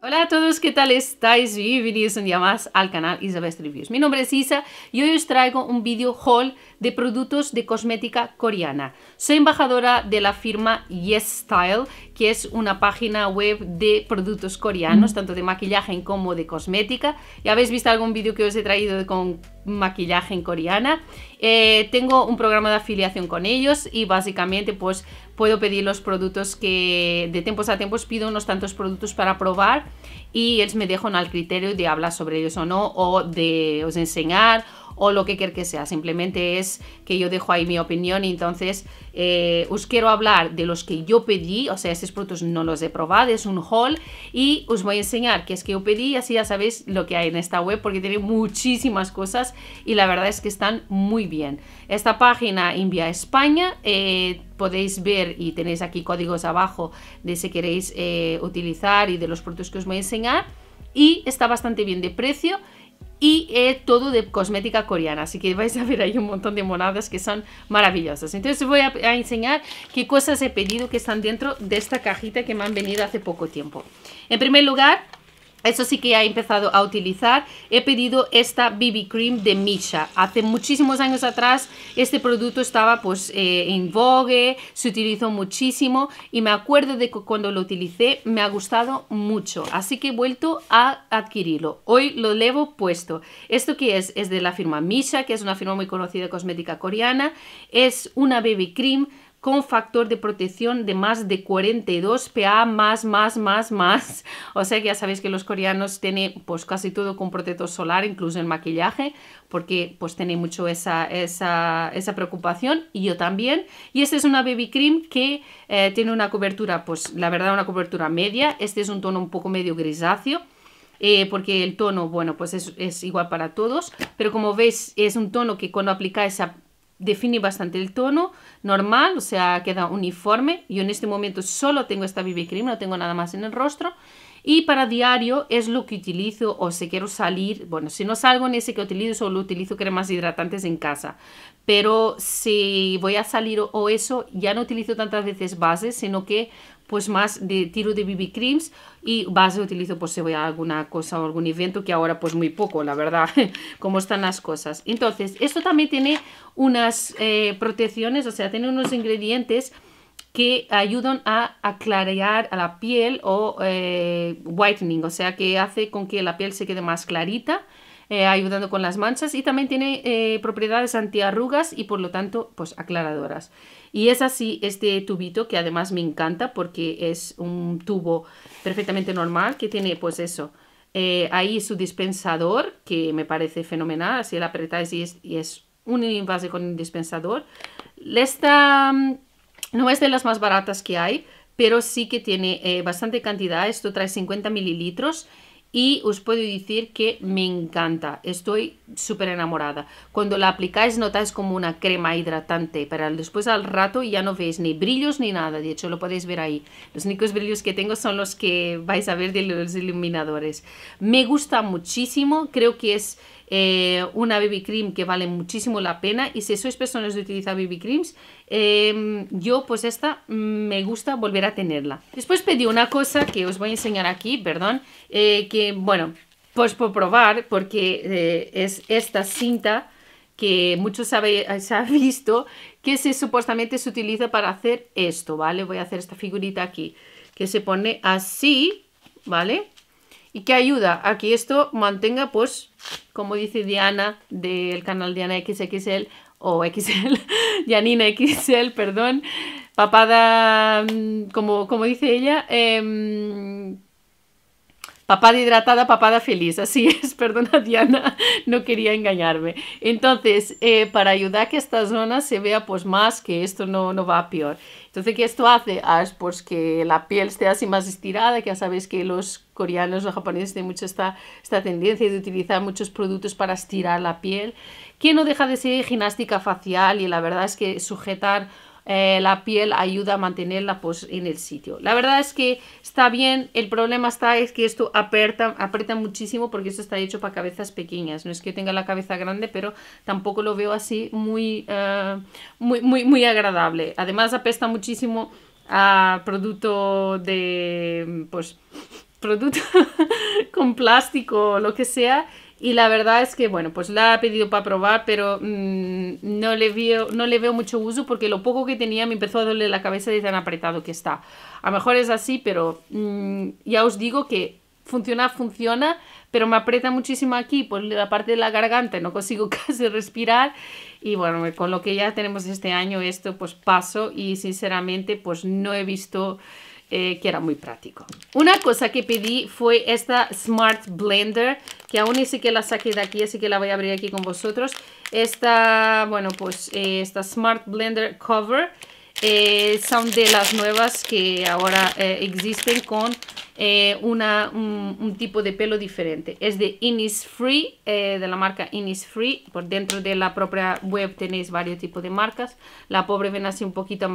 Hola a todos, ¿qué tal estáis? Bienvenidos un día más al canal Isabel Reviews. Mi nombre es Isa y hoy os traigo un video haul de productos de cosmética coreana. Soy embajadora de la firma YesStyle, que es una página web de productos coreanos, tanto de maquillaje como de cosmética. Ya habéis visto algún vídeo que os he traído con maquillaje en coreana. Eh, tengo un programa de afiliación con ellos y básicamente pues puedo pedir los productos que de tiempos a tiempos pido unos tantos productos para probar y ellos me dejan al criterio de hablar sobre ellos o no o de os enseñar o lo que quiera que sea. Simplemente es que yo dejo ahí mi opinión y entonces eh, os quiero hablar de los que yo pedí, o sea, estos productos no los he probado, es un haul y os voy a enseñar qué es que yo pedí, así ya sabéis lo que hay en esta web porque tiene muchísimas cosas y la verdad es que están muy bien. Esta página envía a España. Eh, podéis ver y tenéis aquí códigos abajo de si queréis eh, utilizar y de los productos que os voy a enseñar y está bastante bien de precio y eh, todo de cosmética coreana. Así que vais a ver ahí un montón de monadas que son maravillosas. Entonces voy a, enseñar qué cosas he pedido que están dentro de esta cajita que me han venido hace poco tiempo. En primer lugar, eso sí que he empezado a utilizar. He pedido esta BB Cream de Misha. Hace muchísimos años atrás este producto estaba pues eh, en vogue, se utilizó muchísimo y me acuerdo de que cuando lo utilicé me ha gustado mucho. Así que he vuelto a adquirirlo. Hoy lo llevo puesto. ¿Esto que es? Es de la firma Misha, que es una firma muy conocida de cosmética coreana. Es una BB Cream con factor de protección de más de 42 PA más, más, más, más. O sea que ya sabéis que los coreanos tienen pues casi todo con protector solar, incluso el maquillaje, porque pues tienen mucho esa, esa, esa preocupación y yo también. Y esta es una baby cream que eh, tiene una cobertura, pues la verdad una cobertura media. Este es un tono un poco medio grisáceo. Eh, porque el tono, bueno, pues es, igual para todos, pero como veis es un tono que cuando aplicáis esa define bastante el tono normal, o sea, queda uniforme. Yo en este momento solo tengo esta BB Cream, no tengo nada más en el rostro. Y para diario es lo que utilizo o si quiero salir, bueno, si no salgo en ese que utilizo, solo utilizo cremas hidratantes en casa. Pero si voy a salir o eso, ya no utilizo tantas veces bases, sino que pues más de tiro de BB creams y base utilizo pues si voy a alguna cosa o algún evento que ahora pues muy poco la verdad como están las cosas entonces esto también tiene unas eh, protecciones o sea tiene unos ingredientes que ayudan a aclarear a la piel o eh, whitening o sea que hace con que la piel se quede más clarita eh, ayudando con las manchas y también tiene eh, propiedades antiarrugas y por lo tanto pues aclaradoras. Y es así este tubito que además me encanta porque es un tubo perfectamente normal que tiene pues eso. Eh, ahí su dispensador que me parece fenomenal, así la apretáis y es, y es un envase con un dispensador. Esta mm, no es de las más baratas que hay, pero sí que tiene bastante cantidad. Esto trae 50 mililitros y os puedo decir que me encanta, estoy súper enamorada. Cuando la aplicáis notáis como una crema hidratante, pero después al rato ya no veis ni brillos ni nada, de hecho lo podéis ver ahí. Los únicos brillos que tengo son los que vais a ver de los iluminadores. Me gusta muchísimo, creo que es eh, una BB Cream que vale muchísimo la pena y si sois personas de utilizar baby Creams, em, yo pues esta mm, me gusta volver a tenerla. Después pedí una cosa que os voy a enseñar aquí, perdón, eh, que bueno, pues por probar porque eh, es esta cinta que muchos habéis visto que se, supuestamente se utiliza para hacer esto, ¿vale? Voy a hacer esta figurita aquí, que se pone así, ¿vale? Y que ayuda a que esto mantenga pues como dice Diana del canal Diana XXL o XL, Janina XL, perdón, papada, mm, como, como dice ella, eh, Papada hidratada, papada feliz. Así es, perdona Diana, no quería engañarme. Entonces, eh, para ayudar a que esta zona se vea pues más, que esto no, no va a peor. Entonces, ¿qué esto hace? Ah, pues que la piel esté así más estirada, que ya sabéis que los coreanos los japoneses tienen mucha esta, esta tendencia de utilizar muchos productos para estirar la piel, que no deja de ser gimnástica facial y la verdad es que sujetar eh, la piel ayuda a mantenerla pues, en el sitio. La verdad es que está bien, el problema está es que esto aprieta, aprieta muchísimo porque esto está hecho para cabezas pequeñas. No es que tenga la cabeza grande, pero tampoco lo veo así muy, eh, muy, muy, muy agradable. Además apesta muchísimo a producto de, pues, producto con plástico o lo que sea y la verdad es que, bueno, pues la he pedido para probar, pero mm, no, le veo, no le veo mucho uso porque lo poco que tenía me empezó a doler la cabeza de tan apretado que está. A lo mejor es así, pero mm, ya os digo que funciona, funciona, pero me aprieta muchísimo aquí, por pues, la parte de la garganta, no consigo casi respirar. Y bueno, con lo que ya tenemos este año, esto pues paso y sinceramente pues no he visto eh, que era muy práctico. Una cosa que pedí fue esta Smart Blender, que aún ni que la saqué de aquí, así que la voy a abrir aquí con vosotros. Esta, bueno, pues eh, esta Smart Blender Cover eh, son de las nuevas que ahora existen con una, un, tipo de pelo diferente. Es de Innisfree, de la marca Innisfree. Por dentro de la propia web tenéis varios tipos de marcas. La pobre ven así un poquito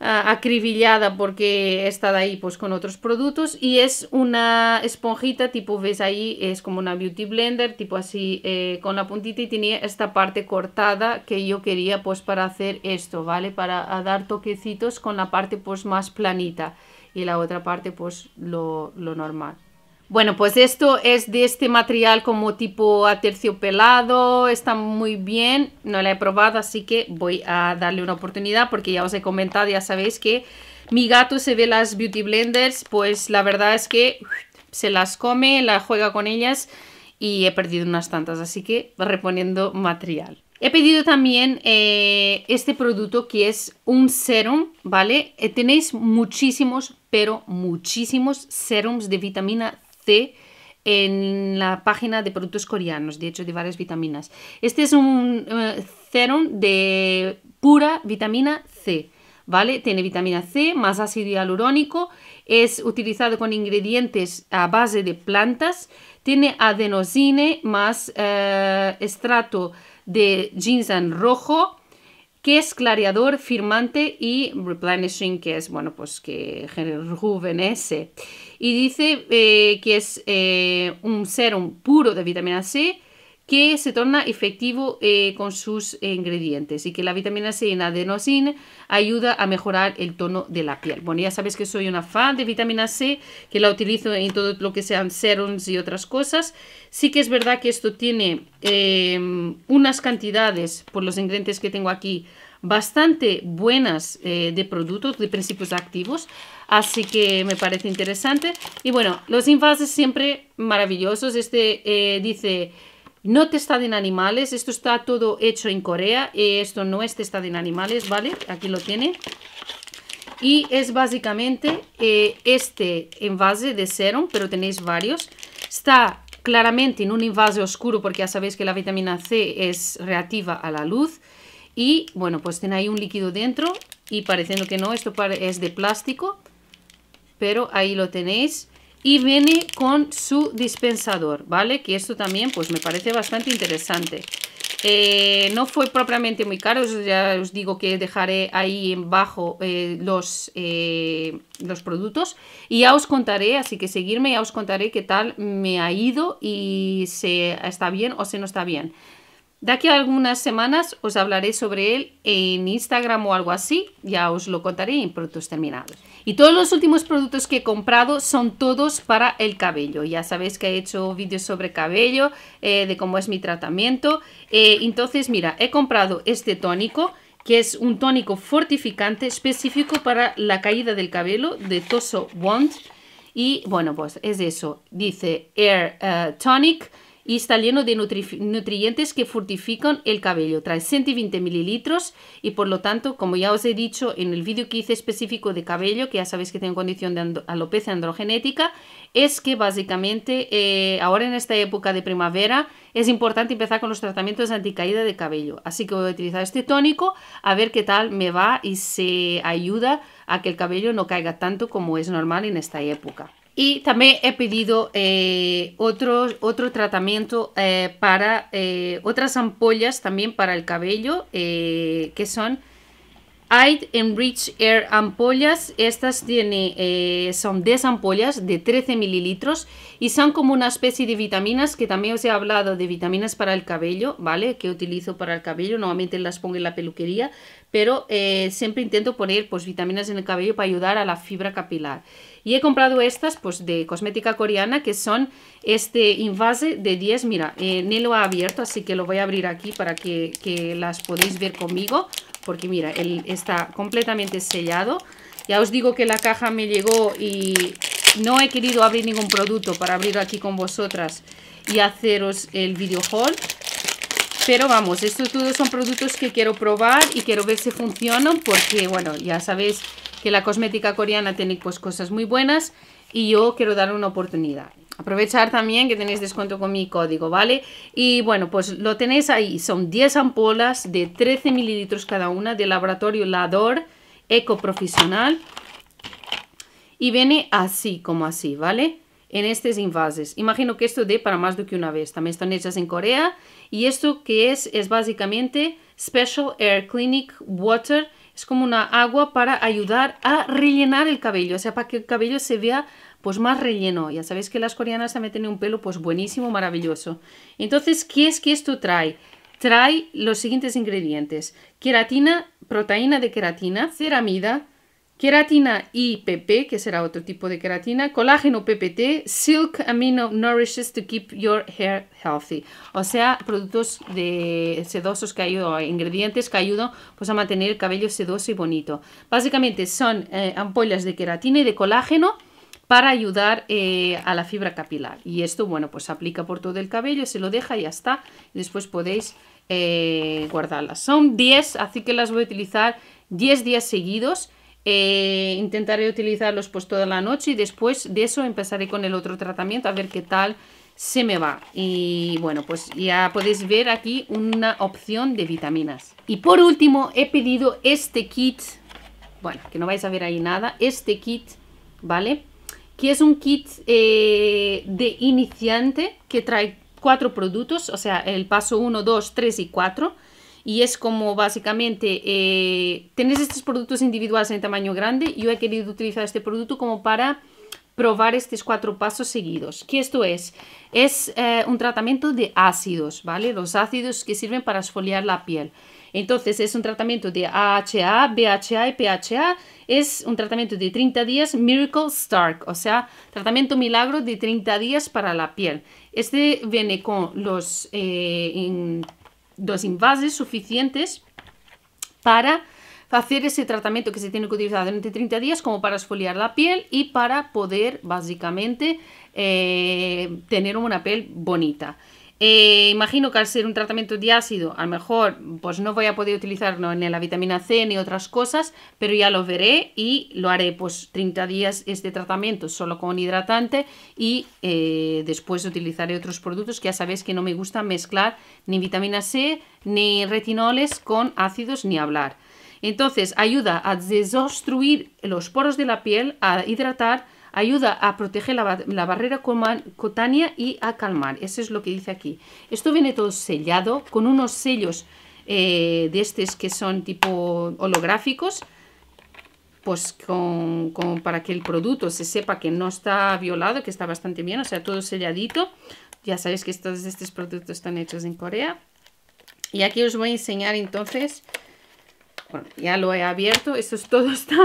acribillada porque he estado ahí pues con otros productos y es una esponjita tipo ves ahí es como una beauty blender tipo así eh, con la puntita y tenía esta parte cortada que yo quería pues para hacer esto vale para dar toquecitos con la parte pues más planita y la otra parte pues lo, lo normal bueno, pues esto es de este material como tipo aterciopelado, está muy bien, no la he probado, así que voy a darle una oportunidad porque ya os he comentado, ya sabéis que mi gato se ve las Beauty Blenders, pues la verdad es que se las come, la juega con ellas y he perdido unas tantas, así que reponiendo material. He pedido también eh, este producto que es un serum, ¿vale? Eh, tenéis muchísimos, pero muchísimos serums de vitamina C en la página de productos coreanos, de hecho de varias vitaminas. Este es un eh, serum de pura vitamina C, ¿vale? Tiene vitamina C más ácido hialurónico, es utilizado con ingredientes a base de plantas, tiene adenosine más eh, estrato de ginseng rojo, que es clareador, firmante y replenishing, que es, bueno, pues que rejuvenece y dice eh, que es eh, un serum puro de vitamina C que se torna efectivo eh, con sus ingredientes y que la vitamina C en adenosina ayuda a mejorar el tono de la piel. Bueno, ya sabes que soy una fan de vitamina C, que la utilizo en todo lo que sean serums y otras cosas. Sí que es verdad que esto tiene unas cantidades, por los ingredientes que tengo aquí, bastante buenas eh, de productos, de principios activos. Así que me parece interesante. Y bueno, los envases siempre maravillosos. Este eh, dice, no testado en animales. Esto está todo hecho en Corea. Eh, esto no es testado en animales, ¿vale? Aquí lo tiene. Y es básicamente este envase de serum, pero tenéis varios. Está claramente en un envase oscuro porque ya sabéis que la vitamina C es reactiva a la luz y bueno, pues tiene ahí un líquido dentro y pareciendo que no, esto es de plástico, pero ahí lo tenéis y viene con su dispensador, ¿vale? Que esto también pues me parece bastante interesante. Eh, no fue propiamente muy caro, ya os digo que dejaré ahí abajo bajo eh, los, eh, los productos y ya os contaré, así que seguirme, ya os contaré qué tal me ha ido y si está bien o si no está bien. De aquí a algunas semanas os hablaré sobre él en Instagram o algo así, ya os lo contaré en productos terminados. Y todos los últimos productos que he comprado son todos para el cabello. Ya sabéis que he hecho vídeos sobre cabello, eh, de cómo es mi tratamiento. Eh, entonces, mira, he comprado este tónico, que es un tónico fortificante específico para la caída del cabello de Toso Wand. Y bueno, pues es eso. Dice Air eh, Tonic y está lleno de nutrientes que fortifican el cabello. Trae 120 mililitros y por lo tanto, como ya os he dicho en el vídeo que hice específico de cabello, que ya sabéis que tengo condición de alopecia androgenética, es que básicamente eh, ahora en esta época de primavera es importante empezar con los tratamientos de anticaída de cabello. Así que voy a utilizar este tónico a ver qué tal me va y se ayuda a que el cabello no caiga tanto como es normal en esta época. Y también he pedido eh, otro, tratamiento eh, para eh, otras ampollas también para el cabello, que son Aid Enrich Air Ampollas. Estas son 10 ampollas de 13 mililitros y son como una especie de vitaminas que también os he hablado de vitaminas para el cabello, ¿vale? Que utilizo para el cabello, normalmente las pongo en la peluquería, pero eh, siempre intento poner pues vitaminas en el cabello para ayudar a la fibra capilar. Y he comprado estas pues de cosmética coreana que son este envase de 10, mira, eh, ni lo ha abierto, así que lo voy a abrir aquí para que, las podéis ver conmigo, porque mira, él está completamente sellado. Ya os digo que la caja me llegó y no he querido abrir ningún producto para abrir aquí con vosotras y haceros el video haul pero vamos, estos todos son productos que quiero probar y quiero ver si funcionan porque, bueno, ya sabéis que la cosmética coreana tiene pues cosas muy buenas y yo quiero dar una oportunidad. Aprovechar también que tenéis descuento con mi código, ¿vale? Y bueno, pues lo tenéis ahí. Son 10 ampolas de 13 mililitros cada una de laboratorio Lador Eco Profesional. Y viene así como así, ¿vale? en estos envases. Imagino que esto de para más de que una vez. También están hechas en Corea. Y e esto que es, es básicamente Special Air Clinic Water. Es como una agua para ayudar a rellenar el cabello. O sea, para que el cabello se vea pues más relleno. Ya sabéis que las coreanas también tienen un pelo pues buenísimo, maravilloso. Entonces, ¿qué es que esto trae? Trae los siguientes ingredientes. Queratina, proteína de queratina, ceramida, Queratina PP, que será otro tipo de queratina, colágeno PPT, Silk Amino Nourishes to Keep Your Hair Healthy. O sea, productos de sedosos que ayudan, ingredientes que ayudan pues, a mantener el cabello sedoso y bonito. Básicamente son eh, ampollas de queratina y de colágeno para ayudar eh, a la fibra capilar. Y esto, bueno, pues se aplica por todo el cabello, se lo deja y ya está. Después podéis eh, guardarlas. Son 10, así que las voy a utilizar 10 días seguidos eh, intentaré utilizarlos pues toda la noche y después de eso empezaré con el otro tratamiento a ver qué tal se me va. Y bueno, pues ya podéis ver aquí una opción de vitaminas. Y por último he pedido este kit, bueno, que no vais a ver ahí nada, este kit, ¿vale? Que es un kit eh, de iniciante que trae cuatro productos, o sea, el paso 1, 2, 3 y 4 y es como básicamente eh, estos productos individuales en tamaño grande. Yo he querido utilizar este producto como para probar estos cuatro pasos seguidos. ¿Qué esto es? Es eh, un tratamiento de ácidos, ¿vale? Los ácidos que sirven para esfoliar la piel. Entonces es un tratamiento de AHA, BHA y PHA. Es un tratamiento de 30 días Miracle Stark, o sea, tratamiento milagro de 30 días para la piel. Este viene con los eh, dos envases suficientes para hacer ese tratamiento que se tiene que utilizar durante 30 días como para esfoliar la piel y para poder básicamente eh, tener una piel bonita. Eh, imagino que al ser un tratamiento de ácido, a lo mejor pues no voy a poder utilizar ni la vitamina C ni otras cosas, pero ya lo veré y lo haré pues 30 días este tratamiento solo con hidratante y eh, después utilizaré otros productos que ya sabéis que no me gusta mezclar ni vitamina C ni retinoles con ácidos ni hablar. Entonces ayuda a desobstruir los poros de la piel, a hidratar, Ayuda a proteger la, barrera cutánea y a calmar. Eso es lo que dice aquí. Esto viene todo sellado con unos sellos eh, de estos que son tipo holográficos. Pues para que el producto se sepa que no está violado, que está bastante bien, o sea, todo selladito. Ya sabéis que todos estos productos están hechos en Corea. Y aquí os voy a enseñar entonces, bueno, ya lo he abierto, esto es todo está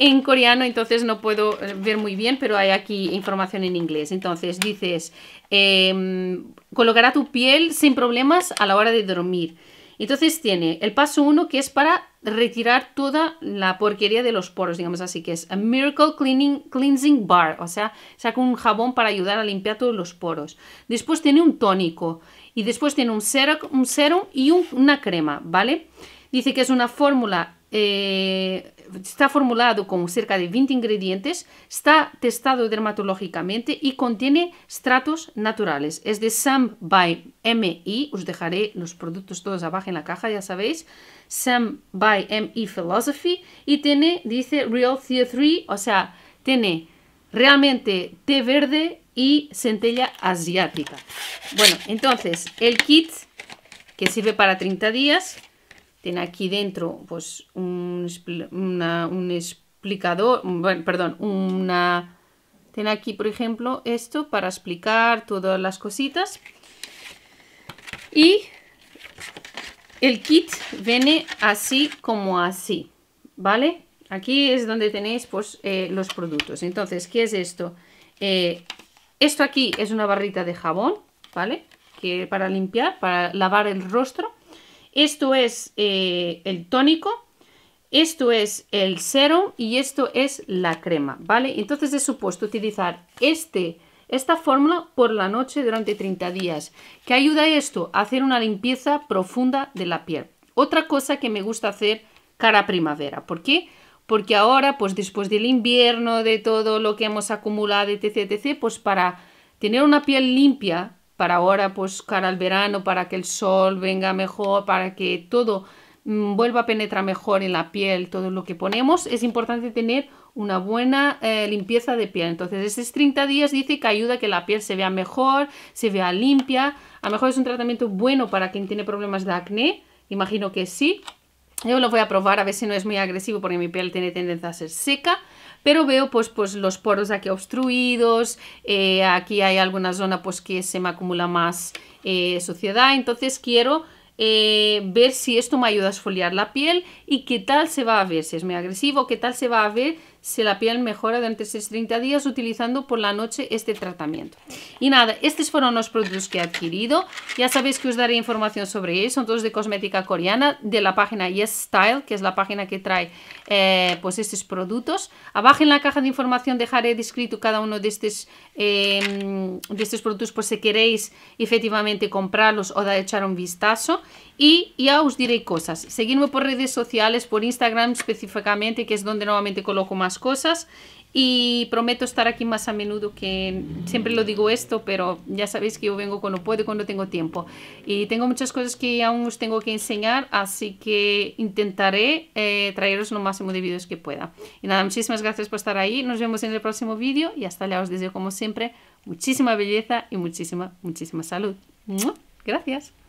en coreano, entonces no puedo eh, ver muy bien, pero hay aquí información en inglés. Entonces dices, em, colocará tu piel sin problemas a la hora de dormir. Entonces tiene el paso uno, que es para retirar toda la porquería de los poros, digamos así, que es a Miracle Cleaning, Cleansing Bar, o sea, saca un jabón para ayudar a limpiar todos los poros. Después tiene un tónico y después tiene un serum, y una crema, ¿vale? Dice que es una fórmula eh, está formulado con cerca de 20 ingredientes, está testado dermatológicamente y contiene estratos naturales. Es de Sam by MI, os dejaré los productos todos abajo en la caja, ya sabéis. Sam by MI Philosophy y tiene, dice Real Theory, o sea, tiene realmente té verde y centella asiática. Bueno, entonces el kit que sirve para 30 días tiene aquí dentro pues un, explicador, perdón, una... Tiene aquí, por ejemplo, esto para explicar todas las cositas. Y el kit viene así como así, ¿vale? Aquí es donde tenéis pues, eh, los productos. Entonces, ¿qué es esto? Eh, esto aquí es una barrita de jabón, ¿vale? Que para limpiar, para lavar el rostro. Esto es eh, el tónico, esto es el serum y esto es la crema, ¿vale? Entonces es supuesto utilizar este, esta fórmula por la noche durante 30 días. que ayuda esto? A hacer una limpieza profunda de la piel. Otra cosa que me gusta hacer cara primavera. ¿Por qué? Porque ahora, pues después del invierno, de todo lo que hemos acumulado, etc., etc., pues para tener una piel limpia, para ahora, pues cara al verano, para que el sol venga mejor, para que todo mm, vuelva a penetrar mejor en la piel, todo lo que ponemos, es importante tener una buena eh, limpieza de piel. Entonces, esos 30 días dice que ayuda a que la piel se vea mejor, se vea limpia. A lo mejor es un tratamiento bueno para quien tiene problemas de acné, imagino que sí. Yo lo voy a probar a ver si no es muy agresivo porque mi piel tiene tendencia a ser seca pero veo pues, pues, los poros aquí obstruidos, eh, aquí hay alguna zona pues que se me acumula más eh, suciedad, entonces quiero eh, ver si esto me ayuda a esfoliar la piel y qué tal se va a ver, si es muy agresivo, qué tal se va a ver si la piel mejora durante 6-30 días utilizando por la noche este tratamiento. Y nada, estos fueron los productos que he adquirido. Ya sabéis que os daré información sobre ellos. Son todos de cosmética coreana de la página Yes Style, que es la página que trae eh, pues estos productos. Abajo en la caja de información dejaré descrito cada uno de estos, em, de estos productos por si queréis efectivamente comprarlos o dar echar un vistazo. Y ya os diré cosas. Seguidme por redes sociales, por Instagram específicamente, que es donde nuevamente coloco más cosas y prometo estar aquí más a menudo que siempre lo digo esto, pero ya sabéis que yo vengo cuando puedo cuando tengo tiempo. Y tengo muchas cosas que aún os tengo que enseñar, así que intentaré eh, traeros lo máximo de vídeos que pueda. Y nada, muchísimas gracias por estar ahí, nos vemos en el próximo vídeo y hasta allá os deseo como siempre muchísima belleza y muchísima, muchísima salud. Gracias.